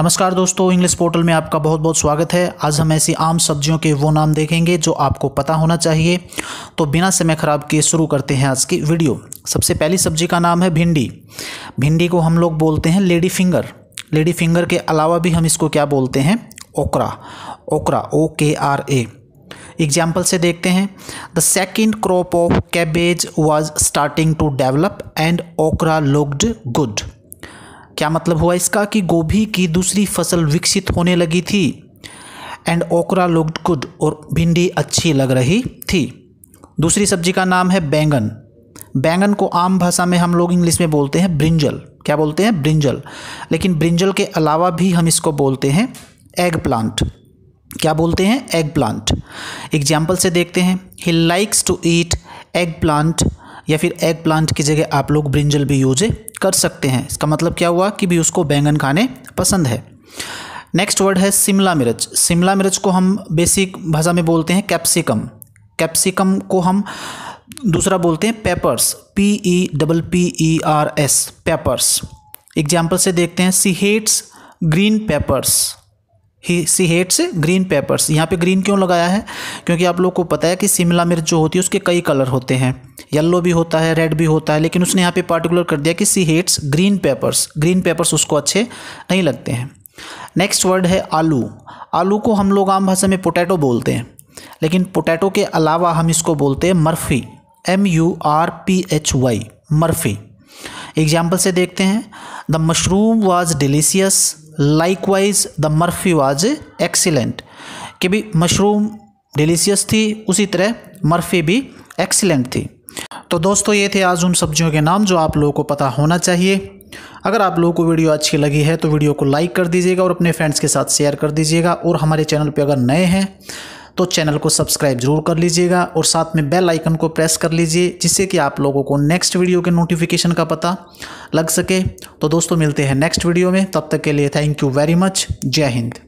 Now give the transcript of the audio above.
नमस्कार दोस्तों English portal में आपका बहुत बहुत स्वागत है आज हम ऐसी आम सब्जियों के वो नाम देखेंगे जो आपको पता होना चाहिए तो बिना समय ख़राब किए शुरू करते हैं आज की वीडियो सबसे पहली सब्जी का नाम है भिंडी भिंडी को हम लोग बोलते हैं लेडी फिंगर लेडी फिंगर के अलावा भी हम इसको क्या बोलते हैं ओकरा ओकरा ओ के आर ए एग्जाम्पल से देखते हैं the second crop of cabbage was starting to develop and okra looked good क्या मतलब हुआ इसका कि गोभी की दूसरी फसल विकसित होने लगी थी एंड ओकरा लुकड गुड और भिंडी अच्छी लग रही थी दूसरी सब्जी का नाम है बैंगन बैंगन को आम भाषा में हम लोग इंग्लिश में बोलते हैं ब्रिंजल क्या बोलते हैं ब्रिंजल लेकिन ब्रिंजल के अलावा भी हम इसको बोलते हैं एग प्लांट क्या बोलते हैं एग प्लांट एग्जाम्पल से देखते हैं he likes to eat eggplant या फिर एग प्लांट की जगह आप लोग ब्रिंजल भी यूज कर सकते हैं इसका मतलब क्या हुआ कि भी उसको बैंगन खाने पसंद है नेक्स्ट वर्ड है शिमला मिर्च शिमला मिर्च को हम बेसिक भाषा में बोलते हैं कैप्सिकम कैप्सिकम को हम दूसरा बोलते हैं peppers P E double P E R S peppers example से देखते हैं सी हेट्स ग्रीन पेपर्स ही सी हेट्स ग्रीन पेपर्स यहाँ पे ग्रीन क्यों लगाया है क्योंकि आप लोग को पता है कि शिमला मिर्च जो होती है उसके कई कलर होते हैं येलो भी होता है रेड भी होता है लेकिन उसने यहाँ पे पार्टिकुलर कर दिया कि she hates green peppers green peppers उसको अच्छे नहीं लगते हैं नेक्स्ट वर्ड है आलू आलू को हम लोग आम भाषा में पोटैटो बोलते हैं लेकिन पोटैटो के अलावा हम इसको बोलते हैं Murphy M U R P H Y Murphy example से देखते हैं the mushroom was delicious likewise the Murphy was excellent कि भी मशरूम डिलीसियस थी उसी तरह मर्फी भी एक्सीलेंट थी तो दोस्तों ये थे आज उन सब्जियों के नाम जो आप लोगों को पता होना चाहिए अगर आप लोगों को वीडियो अच्छी लगी है तो वीडियो को लाइक कर दीजिएगा और अपने फ्रेंड्स के साथ शेयर कर दीजिएगा और हमारे चैनल पर अगर नए हैं तो चैनल को सब्सक्राइब जरूर कर लीजिएगा और साथ में बेल आइकन को प्रेस कर लीजिए जिससे कि आप लोगों को नेक्स्ट वीडियो के नोटिफिकेशन का पता लग सके तो दोस्तों मिलते हैं नेक्स्ट वीडियो में तब तक के लिए थैंक यू वेरी मच जय हिंद